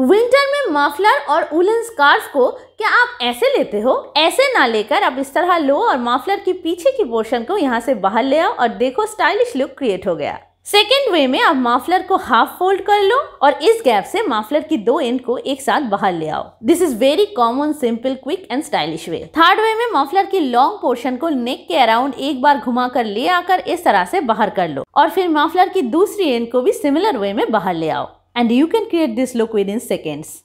Winter में muffler और उलन scarf को क्या आप ऐसे लेते हो ऐसे ना लेकर आप इस तरह लो और मफलर की पीछे की पोर्शन को यहाँ से बाहर ले आओ और देखो स्टाइलिश लुक क्रिएट हो गया सेकेंड वे में आप माफलर को हाफ फोल्ड कर लो और इस गैप से माफलर की दो एंड को एक साथ बाहर ले आओ this is very common simple quick and stylish way third way में माफलर की लॉन्ग पोर्शन को नेक के अराउंड एक बार घुमा कर ले आकर इस तरह से बाहर कर लो और फिर माफलर की दूसरी एंड को भी सिमिलर वे में बाहर ले आओ and you can create this look within seconds.